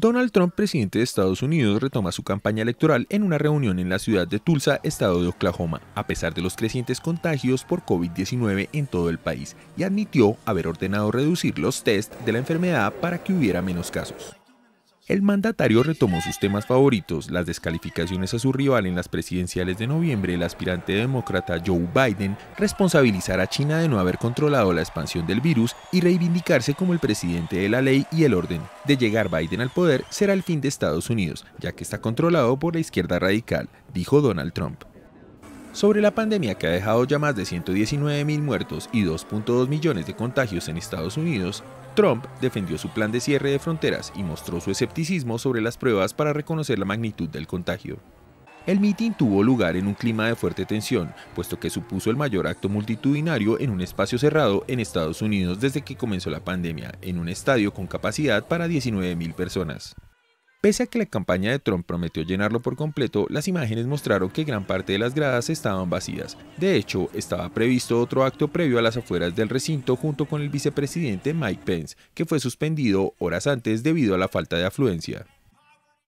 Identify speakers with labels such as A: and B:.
A: Donald Trump, presidente de Estados Unidos, retoma su campaña electoral en una reunión en la ciudad de Tulsa, estado de Oklahoma, a pesar de los crecientes contagios por COVID-19 en todo el país, y admitió haber ordenado reducir los test de la enfermedad para que hubiera menos casos. El mandatario retomó sus temas favoritos, las descalificaciones a su rival en las presidenciales de noviembre, el aspirante demócrata Joe Biden, responsabilizar a China de no haber controlado la expansión del virus y reivindicarse como el presidente de la ley y el orden. De llegar Biden al poder será el fin de Estados Unidos, ya que está controlado por la izquierda radical, dijo Donald Trump sobre la pandemia que ha dejado ya más de 119.000 muertos y 2.2 millones de contagios en Estados Unidos, Trump defendió su plan de cierre de fronteras y mostró su escepticismo sobre las pruebas para reconocer la magnitud del contagio. El mitin tuvo lugar en un clima de fuerte tensión, puesto que supuso el mayor acto multitudinario en un espacio cerrado en Estados Unidos desde que comenzó la pandemia, en un estadio con capacidad para 19.000 personas. Pese a que la campaña de Trump prometió llenarlo por completo, las imágenes mostraron que gran parte de las gradas estaban vacías. De hecho, estaba previsto otro acto previo a las afueras del recinto junto con el vicepresidente Mike Pence, que fue suspendido horas antes debido a la falta de afluencia.